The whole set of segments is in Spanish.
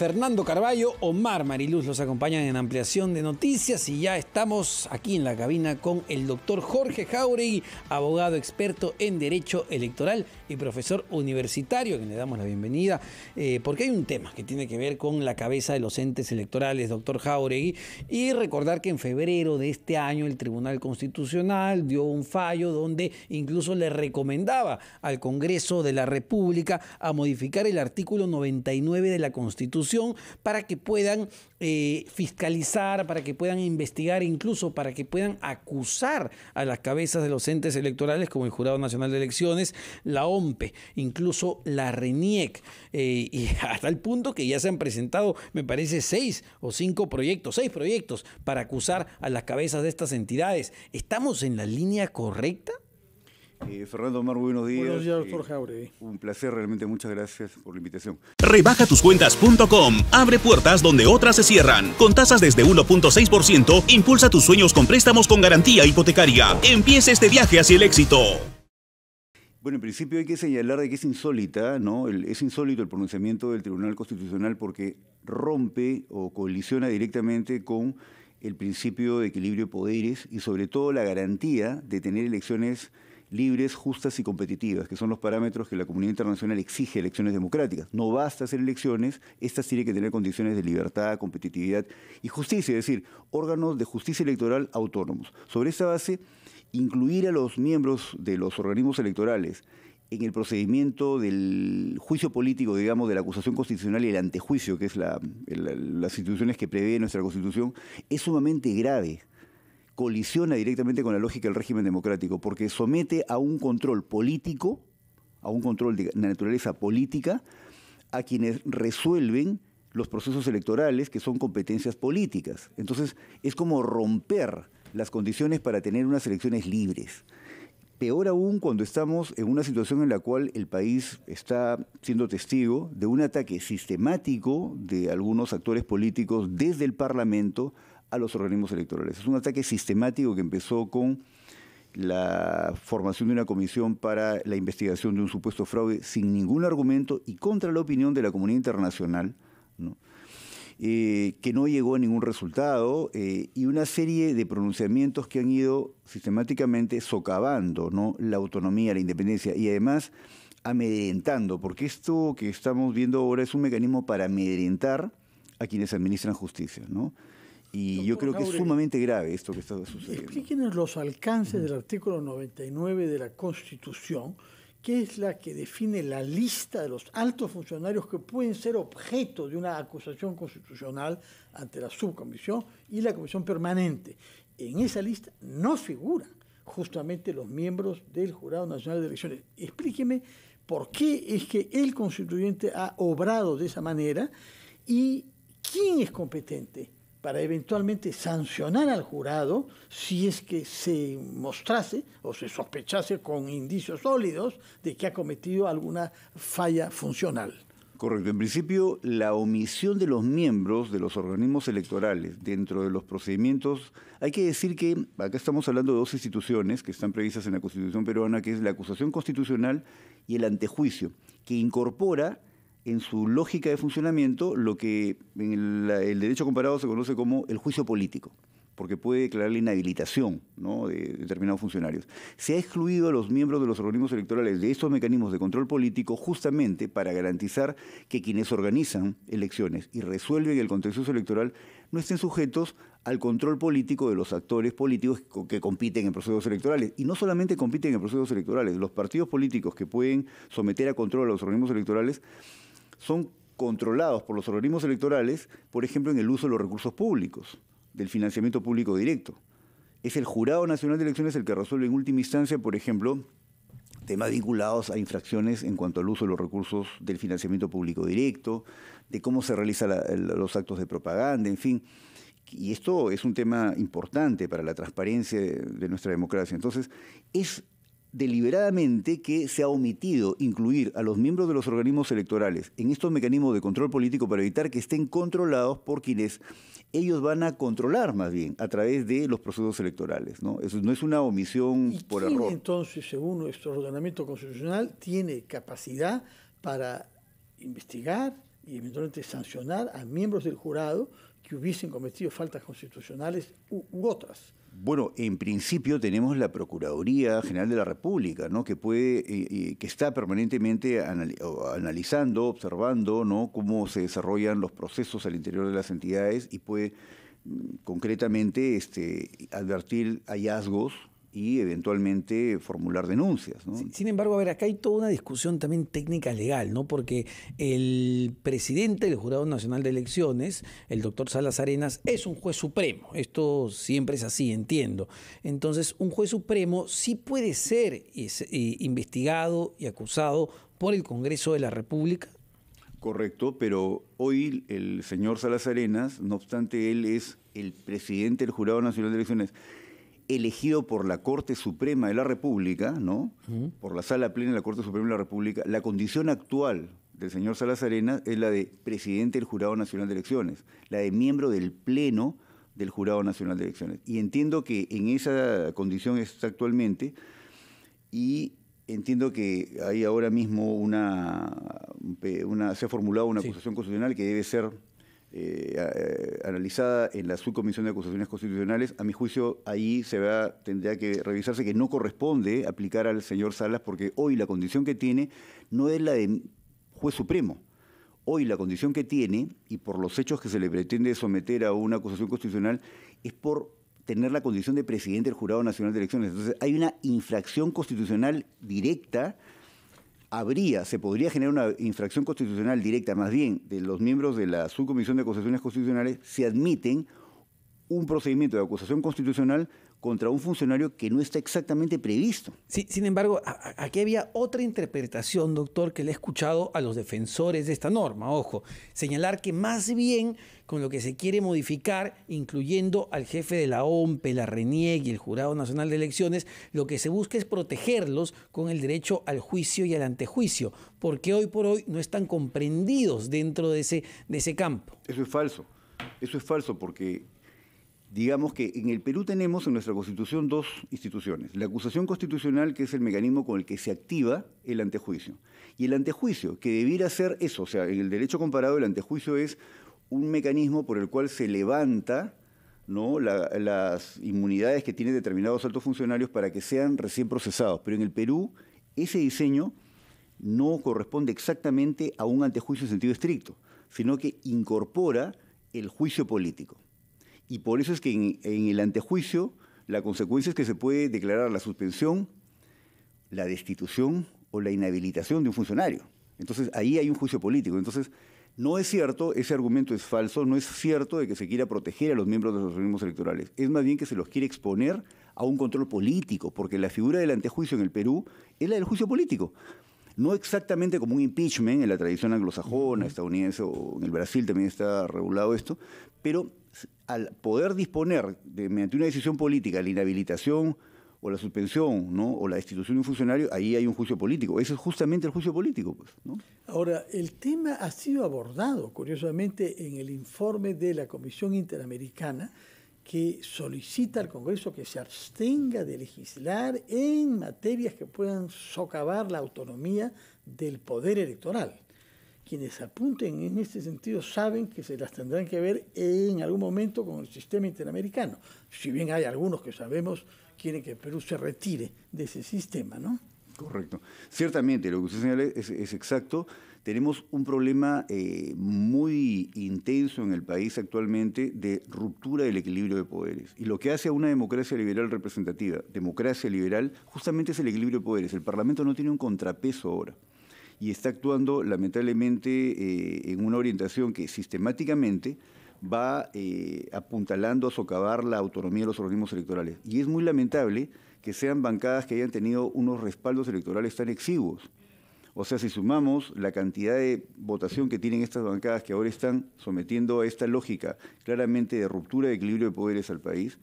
Fernando Carballo, Omar Mariluz los acompañan en ampliación de noticias y ya estamos aquí en la cabina con el doctor Jorge Jauregui, abogado experto en Derecho Electoral y profesor universitario, que le damos la bienvenida, eh, porque hay un tema que tiene que ver con la cabeza de los entes electorales, doctor Jauregui, y recordar que en febrero de este año el Tribunal Constitucional dio un fallo donde incluso le recomendaba al Congreso de la República a modificar el artículo 99 de la Constitución para que puedan eh, fiscalizar, para que puedan investigar, incluso para que puedan acusar a las cabezas de los entes electorales como el Jurado Nacional de Elecciones, la OMPE, incluso la RENIEC, eh, y hasta el punto que ya se han presentado, me parece, seis o cinco proyectos, seis proyectos para acusar a las cabezas de estas entidades. ¿Estamos en la línea correcta? Eh, Fernando Omar, buenos días. Buenos días, doctor eh, Un placer, realmente muchas gracias por la invitación. Rebajatuscuentas.com abre puertas donde otras se cierran. Con tasas desde 1.6%, impulsa tus sueños con préstamos con garantía hipotecaria. Empieza este viaje hacia el éxito. Bueno, en principio hay que señalar que es insólita, ¿no? es insólito el pronunciamiento del Tribunal Constitucional porque rompe o colisiona directamente con el principio de equilibrio de poderes y sobre todo la garantía de tener elecciones libres, justas y competitivas, que son los parámetros que la comunidad internacional exige elecciones democráticas. No basta hacer elecciones, estas tienen que tener condiciones de libertad, competitividad y justicia, es decir, órganos de justicia electoral autónomos. Sobre esta base, incluir a los miembros de los organismos electorales en el procedimiento del juicio político, digamos, de la acusación constitucional y el antejuicio, que es la, las instituciones que prevé nuestra Constitución, es sumamente grave colisiona directamente con la lógica del régimen democrático, porque somete a un control político, a un control de naturaleza política, a quienes resuelven los procesos electorales que son competencias políticas. Entonces, es como romper las condiciones para tener unas elecciones libres. Peor aún cuando estamos en una situación en la cual el país está siendo testigo de un ataque sistemático de algunos actores políticos desde el Parlamento a los organismos electorales. Es un ataque sistemático que empezó con la formación de una comisión para la investigación de un supuesto fraude sin ningún argumento y contra la opinión de la comunidad internacional, eh, que no llegó a ningún resultado, eh, y una serie de pronunciamientos que han ido sistemáticamente socavando ¿no? la autonomía, la independencia, y además amedrentando, porque esto que estamos viendo ahora es un mecanismo para amedrentar a quienes administran justicia. ¿no? Y yo creo que es sumamente grave esto que está sucediendo. Explíquenos los alcances del artículo 99 de la Constitución, que es la que define la lista de los altos funcionarios que pueden ser objeto de una acusación constitucional ante la subcomisión y la comisión permanente. En esa lista no figuran justamente los miembros del Jurado Nacional de Elecciones. Explíqueme por qué es que el constituyente ha obrado de esa manera y quién es competente para eventualmente sancionar al jurado si es que se mostrase o se sospechase con indicios sólidos de que ha cometido alguna falla funcional. Correcto. En principio, la omisión de los miembros de los organismos electorales dentro de los procedimientos, hay que decir que acá estamos hablando de dos instituciones que están previstas en la Constitución peruana, que es la acusación constitucional y el antejuicio, que incorpora en su lógica de funcionamiento lo que en el, derecho comparado se conoce como el juicio político, porque puede declarar la inhabilitación de determinados funcionarios. Se ha excluido a los miembros de los organismos electorales de estos mecanismos de control político justamente para garantizar que quienes organizan elecciones y resuelven el contencioso electoral no estén sujetos al control político de los actores políticos que compiten en procesos electorales. Y no solamente compiten en procesos electorales, los partidos políticos que pueden someter a control a los organismos electorales son controlados por los organismos electorales, por ejemplo, en el uso de los recursos públicos, del financiamiento público directo. Es el Jurado Nacional de Elecciones el que resuelve en última instancia, por ejemplo, temas vinculados a infracciones en cuanto al uso de los recursos del financiamiento público directo, de cómo se realizan los actos de propaganda, en fin. Y esto es un tema importante para la transparencia de nuestra democracia. Entonces, es deliberadamente que se ha omitido incluir a los miembros de los organismos electorales en estos mecanismos de control político para evitar que estén controlados por quienes ellos van a controlar más bien a través de los procesos electorales. No, Eso no es una omisión por quién, Entonces, según nuestro ordenamiento constitucional, tiene capacidad para investigar y eventualmente sancionar a miembros del jurado que hubiesen cometido faltas constitucionales u otras. Bueno, en principio tenemos la Procuraduría General de la República, ¿no? que puede, eh, eh, que está permanentemente analizando, observando, cómo se desarrollan los procesos al interior de las entidades y puede mm, concretamente este, advertir hallazgos y eventualmente formular denuncias. Sin embargo, a ver, acá hay toda una discusión también técnica legal, ¿no? Porque el presidente del Jurado Nacional de Elecciones, el doctor Salas Arenas, es un juez supremo. Esto siempre es así, entiendo. Entonces, un juez supremo sí puede ser eh, investigado y acusado por el Congreso de la República. Correcto, pero hoy el señor Salas Arenas, no obstante él es el presidente del Jurado Nacional de Elecciones, elegido por la Corte Suprema de la República, ¿no? Por la Sala Plena de la Corte Suprema de la República, la condición actual del señor Salazarena es la de presidente del Jurado Nacional de Elecciones, la de miembro del Pleno del Jurado Nacional de Elecciones. Y entiendo que en esa condición está actualmente y entiendo que hay ahora mismo una, se ha formulado una acusación constitucional que debe ser eh, eh, analizada en la subcomisión de acusaciones constitucionales, a mi juicio ahí se va, tendría que revisarse que no corresponde aplicar al señor Salas porque hoy la condición que tiene no es la de juez supremo. Hoy la condición que tiene, y por los hechos que se le pretende someter a una acusación constitucional, es por tener la condición de presidente del Jurado Nacional de Elecciones. Entonces hay una infracción constitucional directa habría, se podría generar una infracción constitucional directa, más bien de los miembros de la Subcomisión de acusaciones Constitucionales, si admiten un procedimiento de acusación constitucional contra un funcionario que no está exactamente previsto. Sí, sin embargo, aquí había otra interpretación, doctor, que le he escuchado a los defensores de esta norma, ojo, señalar que más bien con lo que se quiere modificar, incluyendo al jefe de la OMP, la RENIEG y el Jurado Nacional de Elecciones, lo que se busca es protegerlos con el derecho al juicio y al antejuicio, porque hoy por hoy no están comprendidos dentro de ese, de ese campo. Eso es falso, eso es falso porque digamos que en el Perú tenemos en nuestra Constitución dos instituciones. La acusación constitucional, que es el mecanismo con el que se activa el antejuicio. Y el antejuicio, que debiera ser eso, o sea, en el derecho comparado el antejuicio es un mecanismo por el cual se levanta las inmunidades que tienen determinados altos funcionarios para que sean recién procesados. Pero en el Perú ese diseño no corresponde exactamente a un antejuicio en sentido estricto, sino que incorpora el juicio político. Y por eso es que en, el antejuicio la consecuencia es que se puede declarar la suspensión, la destitución o la inhabilitación de un funcionario. Entonces ahí hay un juicio político. Entonces no es cierto, ese argumento es falso, no es cierto de que se quiera proteger a los miembros de los organismos electorales. Es más bien que se los quiere exponer a un control político, porque la figura del antejuicio en el Perú es la del juicio político. No exactamente como un impeachment en la tradición anglosajona, estadounidense o en el Brasil también está regulado esto, pero al poder disponer de, mediante una decisión política la inhabilitación o la suspensión o la destitución de un funcionario, ahí hay un juicio político. Ese es justamente el juicio político. Pues, ¿no? Ahora, el tema ha sido abordado, curiosamente, en el informe de la Comisión Interamericana que solicita al Congreso que se abstenga de legislar en materias que puedan socavar la autonomía del poder electoral quienes apunten en este sentido saben que se las tendrán que ver en algún momento con el sistema interamericano. Si bien hay algunos que sabemos quieren que Perú se retire de ese sistema, ¿no? Correcto. Ciertamente, lo que usted señala es, exacto. Tenemos un problema eh, muy intenso en el país actualmente de ruptura del equilibrio de poderes. Y lo que hace a una democracia liberal representativa, democracia liberal, justamente es el equilibrio de poderes. El Parlamento no tiene un contrapeso ahora y está actuando lamentablemente eh, en una orientación que sistemáticamente va eh, apuntalando a socavar la autonomía de los organismos electorales. Y es muy lamentable que sean bancadas que hayan tenido unos respaldos electorales tan exiguos. O sea, si sumamos la cantidad de votación que tienen estas bancadas que ahora están sometiendo a esta lógica claramente de ruptura de equilibrio de poderes al país,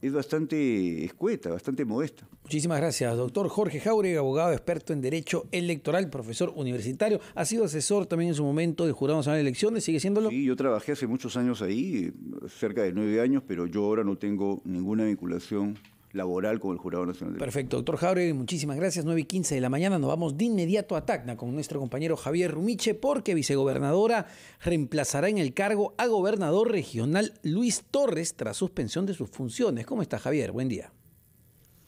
es bastante escueta, bastante modesta. Muchísimas gracias, doctor Jorge Jauregui, abogado experto en Derecho Electoral, profesor universitario. Ha sido asesor también en su momento de Jurado Nacional de Elecciones, ¿sigue siéndolo? Sí, yo trabajé hace muchos años ahí, cerca de nueve años, pero yo ahora no tengo ninguna vinculación laboral con el Jurado Nacional. Perfecto, doctor Jauregui, muchísimas gracias. 9 y 15 de la mañana nos vamos de inmediato a Tacna con nuestro compañero Javier Rumiche porque vicegobernadora reemplazará en el cargo a gobernador regional Luis Torres tras suspensión de sus funciones. ¿Cómo está Javier? Buen día.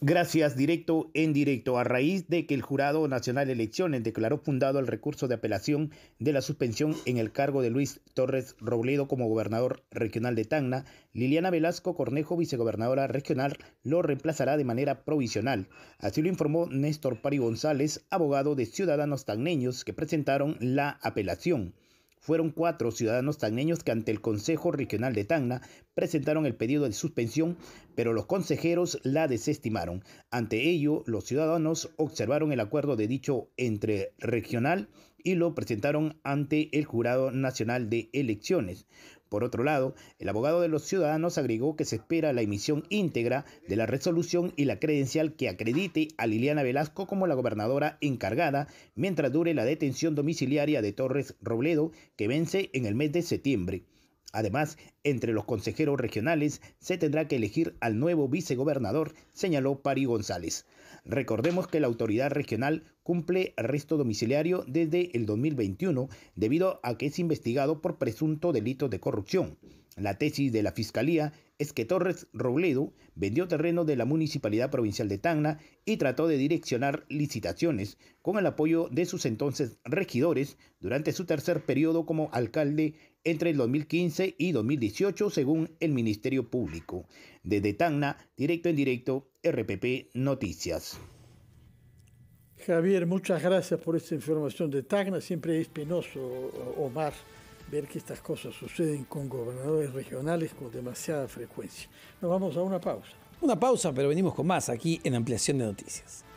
Gracias, directo en directo. A raíz de que el Jurado Nacional de Elecciones declaró fundado el recurso de apelación de la suspensión en el cargo de Luis Torres Robledo como gobernador regional de Tacna, Liliana Velasco Cornejo, vicegobernadora regional, lo reemplazará de manera provisional. Así lo informó Néstor Pari González, abogado de Ciudadanos Tacneños, que presentaron la apelación. Fueron cuatro ciudadanos tagneños que ante el Consejo Regional de Tacna presentaron el pedido de suspensión, pero los consejeros la desestimaron. Ante ello, los ciudadanos observaron el acuerdo de dicho entre regional y lo presentaron ante el Jurado Nacional de Elecciones. Por otro lado, el abogado de los ciudadanos agregó que se espera la emisión íntegra de la resolución y la credencial que acredite a Liliana Velasco como la gobernadora encargada mientras dure la detención domiciliaria de Torres Robledo, que vence en el mes de septiembre. Además, entre los consejeros regionales se tendrá que elegir al nuevo vicegobernador, señaló Pari González. Recordemos que la autoridad regional cumple arresto domiciliario desde el 2021 debido a que es investigado por presunto delito de corrupción. La tesis de la Fiscalía es que Torres Robledo vendió terreno de la Municipalidad Provincial de Tacna y trató de direccionar licitaciones con el apoyo de sus entonces regidores durante su tercer periodo como alcalde entre el 2015 y 2018, según el Ministerio Público. Desde Tacna, directo en directo, RPP Noticias. Javier, muchas gracias por esta información de Tacna. Siempre es penoso, Omar, ver que estas cosas suceden con gobernadores regionales con demasiada frecuencia. Nos vamos a una pausa. Una pausa, pero venimos con más aquí en Ampliación de Noticias.